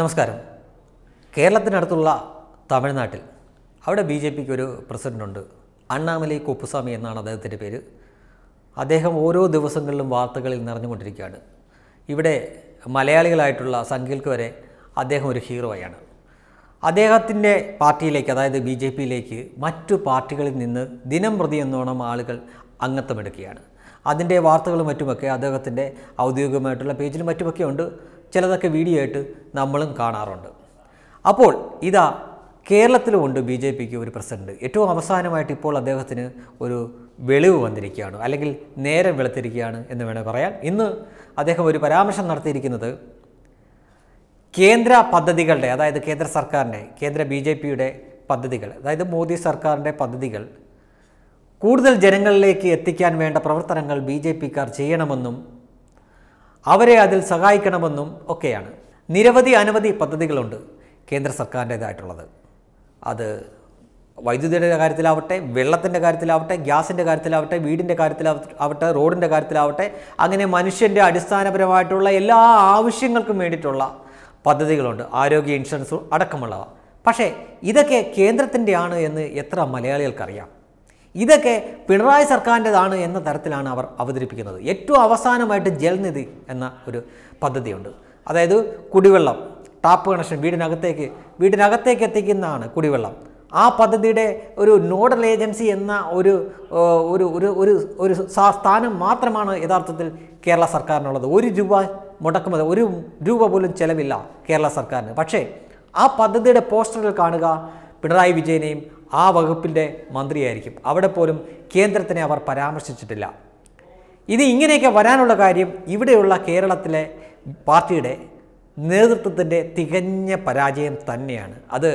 നമസ്കാരം കേരളത്തിനടുത്തുള്ള തമിഴ്നാട്ടിൽ അവിടെ ബി ജെ പിക്ക് ഒരു പ്രസിഡൻ്റുണ്ട് അണ്ണാമലൈ കുപ്പുസ്വാമി എന്നാണ് അദ്ദേഹത്തിൻ്റെ പേര് അദ്ദേഹം ഓരോ ദിവസങ്ങളിലും വാർത്തകളിൽ നിറഞ്ഞുകൊണ്ടിരിക്കുകയാണ് ഇവിടെ മലയാളികളായിട്ടുള്ള സംഖ്യകൾക്ക് വരെ അദ്ദേഹം ഒരു ഹീറോയാണ് അദ്ദേഹത്തിൻ്റെ പാർട്ടിയിലേക്ക് അതായത് ബി ജെ പിയിലേക്ക് മറ്റു പാർട്ടികളിൽ നിന്ന് ദിനം പ്രതി എന്നോണം ആളുകൾ അംഗത്വമെടുക്കുകയാണ് അതിൻ്റെ വാർത്തകളും മറ്റുമൊക്കെ അദ്ദേഹത്തിൻ്റെ ഔദ്യോഗികമായിട്ടുള്ള പേജിലും മറ്റുമൊക്കെ ഉണ്ട് ചിലതൊക്കെ വീഡിയോ ആയിട്ട് നമ്മളും കാണാറുണ്ട് അപ്പോൾ ഇതാ കേരളത്തിലുമുണ്ട് ബി ജെ പിക്ക് ഒരു പ്രസിഡന്റ് ഏറ്റവും അവസാനമായിട്ട് ഇപ്പോൾ അദ്ദേഹത്തിന് ഒരു വെളിവ് വന്നിരിക്കുകയാണ് അല്ലെങ്കിൽ നേരം വെളുത്തിരിക്കുകയാണ് എന്ന് വേണമെങ്കിൽ പറയാം ഇന്ന് അദ്ദേഹം ഒരു പരാമർശം നടത്തിയിരിക്കുന്നത് കേന്ദ്ര പദ്ധതികളുടെ അതായത് കേന്ദ്ര സർക്കാരിൻ്റെ കേന്ദ്ര ബി ജെ പിയുടെ പദ്ധതികൾ അതായത് മോദി സർക്കാരിൻ്റെ പദ്ധതികൾ കൂടുതൽ ജനങ്ങളിലേക്ക് എത്തിക്കാൻ വേണ്ട പ്രവർത്തനങ്ങൾ ബി ജെ പിക്കാർ ചെയ്യണമെന്നും അവരെ അതിൽ സഹായിക്കണമെന്നും ഒക്കെയാണ് നിരവധി അനവധി പദ്ധതികളുണ്ട് കേന്ദ്ര സർക്കാരിൻ്റേതായിട്ടുള്ളത് അത് വൈദ്യുതിയുടെ കാര്യത്തിലാവട്ടെ വെള്ളത്തിൻ്റെ കാര്യത്തിലാവട്ടെ ഗ്യാസിൻ്റെ കാര്യത്തിലാവട്ടെ വീടിൻ്റെ കാര്യത്തിലാവട്ടെ റോഡിൻ്റെ കാര്യത്തിലാവട്ടെ അങ്ങനെ മനുഷ്യൻ്റെ അടിസ്ഥാനപരമായിട്ടുള്ള എല്ലാ ആവശ്യങ്ങൾക്കും വേണ്ടിയിട്ടുള്ള പദ്ധതികളുണ്ട് ആരോഗ്യ ഇൻഷുറൻസ് അടക്കമുള്ളവ പക്ഷേ ഇതൊക്കെ കേന്ദ്രത്തിൻ്റെ ആണ് എന്ന് എത്ര മലയാളികൾക്കറിയാം ഇതൊക്കെ പിണറായി സർക്കാരിൻ്റെതാണ് എന്ന തരത്തിലാണ് അവർ അവതരിപ്പിക്കുന്നത് ഏറ്റവും അവസാനമായിട്ട് ജലനിധി എന്ന ഒരു പദ്ധതിയുണ്ട് അതായത് കുടിവെള്ളം ടാപ്പ് കണക്ഷൻ വീടിനകത്തേക്ക് വീടിനകത്തേക്ക് എത്തിക്കുന്നതാണ് കുടിവെള്ളം ആ പദ്ധതിയുടെ ഒരു നോഡൽ ഏജൻസി എന്ന ഒരു ഒരു ഒരു ഒരു ഒരു സ്ഥാനം മാത്രമാണ് യഥാർത്ഥത്തിൽ കേരള സർക്കാരിനുള്ളത് ഒരു രൂപ മുടക്കുന്നത് ഒരു രൂപ പോലും ചെലവില്ല കേരള സർക്കാരിന് പക്ഷേ ആ പദ്ധതിയുടെ പോസ്റ്ററുകൾ കാണുക പിണറായി വിജയനെയും ആ വകുപ്പിൻ്റെ മന്ത്രിയായിരിക്കും അവിടെ പോലും കേന്ദ്രത്തിനെ അവർ പരാമർശിച്ചിട്ടില്ല ഇത് ഇങ്ങനെയൊക്കെ വരാനുള്ള കാര്യം ഇവിടെയുള്ള കേരളത്തിലെ പാർട്ടിയുടെ നേതൃത്വത്തിൻ്റെ തികഞ്ഞ പരാജയം തന്നെയാണ് അത്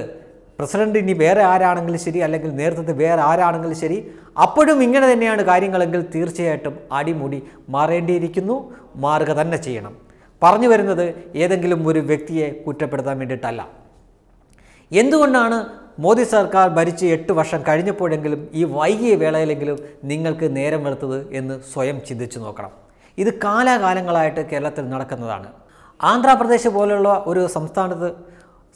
പ്രസിഡന്റ് ഇനി വേറെ ആരാണെങ്കിലും ശരി അല്ലെങ്കിൽ നേതൃത്വത്തിൽ വേറെ ആരാണെങ്കിലും ശരി അപ്പോഴും ഇങ്ങനെ തന്നെയാണ് കാര്യങ്ങളെങ്കിൽ തീർച്ചയായിട്ടും അടിമുടി മാറേണ്ടിയിരിക്കുന്നു മാറുക തന്നെ ചെയ്യണം പറഞ്ഞു വരുന്നത് ഏതെങ്കിലും ഒരു വ്യക്തിയെ കുറ്റപ്പെടുത്താൻ വേണ്ടിയിട്ടല്ല എന്തുകൊണ്ടാണ് മോദി സർക്കാർ ഭരിച്ച് എട്ട് വർഷം കഴിഞ്ഞപ്പോഴെങ്കിലും ഈ വൈകിയ വേളയിലെങ്കിലും നിങ്ങൾക്ക് നേരം വെളുത്തത് എന്ന് സ്വയം ചിന്തിച്ചു നോക്കണം ഇത് കാലാകാലങ്ങളായിട്ട് കേരളത്തിൽ നടക്കുന്നതാണ് ആന്ധ്രാപ്രദേശ് പോലെയുള്ള ഒരു സംസ്ഥാനത്ത്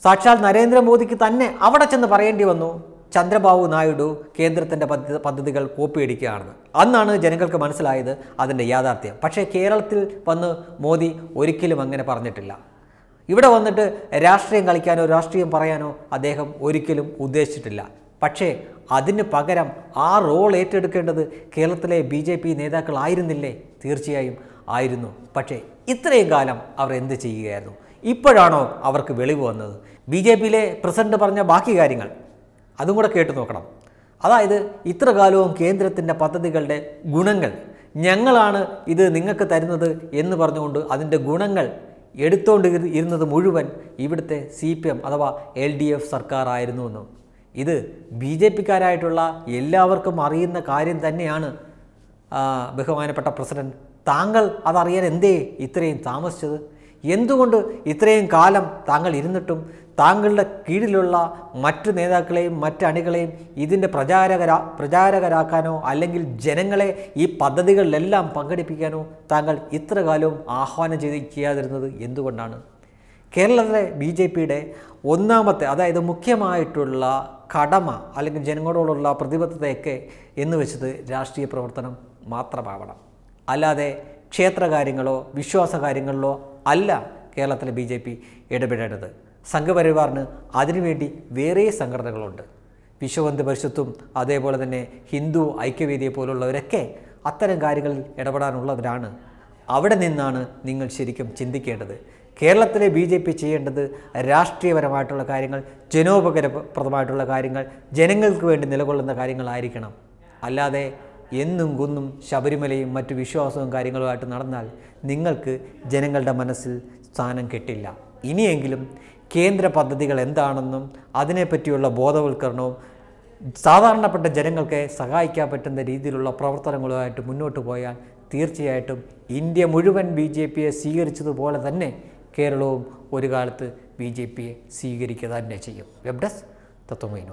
സാക്ഷാൽ നരേന്ദ്രമോദിക്ക് തന്നെ അവിടെ ചെന്ന് പറയേണ്ടി വന്നു ചന്ദ്രബാബു നായിഡു കേന്ദ്രത്തിൻ്റെ പദ്ധതികൾ കോപ്പിയടിക്കുകയാണെന്ന് അന്നാണ് ജനങ്ങൾക്ക് മനസ്സിലായത് അതിൻ്റെ യാഥാർത്ഥ്യം പക്ഷേ കേരളത്തിൽ വന്ന് മോദി ഒരിക്കലും അങ്ങനെ പറഞ്ഞിട്ടില്ല ഇവിടെ വന്നിട്ട് രാഷ്ട്രീയം കളിക്കാനോ രാഷ്ട്രീയം പറയാനോ അദ്ദേഹം ഒരിക്കലും ഉദ്ദേശിച്ചിട്ടില്ല പക്ഷേ അതിന് പകരം ആ റോൾ ഏറ്റെടുക്കേണ്ടത് കേരളത്തിലെ ബി ജെ പി നേതാക്കളായിരുന്നില്ലേ തീർച്ചയായും ആയിരുന്നു പക്ഷേ ഇത്രയും കാലം അവർ എന്ത് ചെയ്യുകയായിരുന്നു ഇപ്പോഴാണോ അവർക്ക് വെളിവ് വന്നത് ബി ജെ പിയിലെ പ്രസിഡന്റ് പറഞ്ഞ ബാക്കി കാര്യങ്ങൾ അതും കൂടെ കേട്ടു നോക്കണം അതായത് ഇത്ര കാലവും കേന്ദ്രത്തിൻ്റെ പദ്ധതികളുടെ ഗുണങ്ങൾ ഞങ്ങളാണ് ഇത് നിങ്ങൾക്ക് തരുന്നത് എന്ന് പറഞ്ഞുകൊണ്ട് അതിൻ്റെ ഗുണങ്ങൾ എടുത്തുകൊണ്ട് ഇരുന്നത് മുഴുവൻ ഇവിടുത്തെ സി പി എം അഥവാ എൽ ഡി എഫ് സർക്കാരായിരുന്നുവെന്നും ഇത് ബി ജെ പിക്കാരായിട്ടുള്ള എല്ലാവർക്കും അറിയുന്ന കാര്യം തന്നെയാണ് ബഹുമാനപ്പെട്ട പ്രസിഡന്റ് താങ്കൾ അതറിയാൻ എന്തേ ഇത്രയും താമസിച്ചത് എന്തുകൊണ്ട് ഇത്രയും കാലം താങ്കൾ ഇരുന്നിട്ടും താങ്കളുടെ കീഴിലുള്ള മറ്റ് നേതാക്കളെയും മറ്റ് അണികളെയും ഇതിൻ്റെ പ്രചാരകരാ പ്രചാരകരാക്കാനോ അല്ലെങ്കിൽ ജനങ്ങളെ ഈ പദ്ധതികളിലെല്ലാം പങ്കെടുപ്പിക്കാനോ താങ്കൾ ഇത്ര കാലവും ആഹ്വാനം ചെയ്ത് ചെയ്യാതിരുന്നത് എന്തുകൊണ്ടാണ് കേരളത്തിലെ ബി ജെ പിയുടെ ഒന്നാമത്തെ അതായത് മുഖ്യമായിട്ടുള്ള കടമ അല്ലെങ്കിൽ ജനങ്ങളോടുള്ള പ്രതിബദ്ധതയൊക്കെ എന്ന് വെച്ചത് രാഷ്ട്രീയ പ്രവർത്തനം മാത്രമാവണം അല്ലാതെ ക്ഷേത്രകാര്യങ്ങളോ വിശ്വാസ കാര്യങ്ങളിലോ അല്ല കേരളത്തിലെ ബി ജെ പി ഇടപെടേണ്ടത് സംഘപരിവാറിന് അതിനുവേണ്ടി വേറെ സംഘടനകളുണ്ട് വിശ്വബന്ധ പരിഷത്തും അതേപോലെ തന്നെ ഹിന്ദു ഐക്യവേദിയെ പോലുള്ളവരൊക്കെ അത്തരം കാര്യങ്ങളിൽ ഇടപെടാനുള്ളവരാണ് അവിടെ നിന്നാണ് നിങ്ങൾ ശരിക്കും ചിന്തിക്കേണ്ടത് കേരളത്തിലെ ബി ജെ പി ചെയ്യേണ്ടത് രാഷ്ട്രീയപരമായിട്ടുള്ള കാര്യങ്ങൾ ജനോപകരപ്രദമായിട്ടുള്ള കാര്യങ്ങൾ ജനങ്ങൾക്ക് വേണ്ടി നിലകൊള്ളുന്ന കാര്യങ്ങളായിരിക്കണം അല്ലാതെ എന്നും കുന്നും ശബരിമലയും മറ്റു വിശ്വാസവും കാര്യങ്ങളുമായിട്ട് നടന്നാൽ നിങ്ങൾക്ക് ജനങ്ങളുടെ മനസ്സിൽ സ്ഥാനം കിട്ടില്ല ഇനിയെങ്കിലും കേന്ദ്ര പദ്ധതികൾ എന്താണെന്നും അതിനെപ്പറ്റിയുള്ള ബോധവൽക്കരണവും സാധാരണപ്പെട്ട ജനങ്ങൾക്ക് സഹായിക്കാൻ പറ്റുന്ന രീതിയിലുള്ള പ്രവർത്തനങ്ങളുമായിട്ട് മുന്നോട്ട് പോയാൽ തീർച്ചയായിട്ടും ഇന്ത്യ മുഴുവൻ ബി ജെ പിയെ സ്വീകരിച്ചതുപോലെ തന്നെ കേരളവും ഒരു കാലത്ത് ബി ജെ പിയെ സ്വീകരിക്കുക തന്നെ ചെയ്യും വെബ് ഡെസ്ക്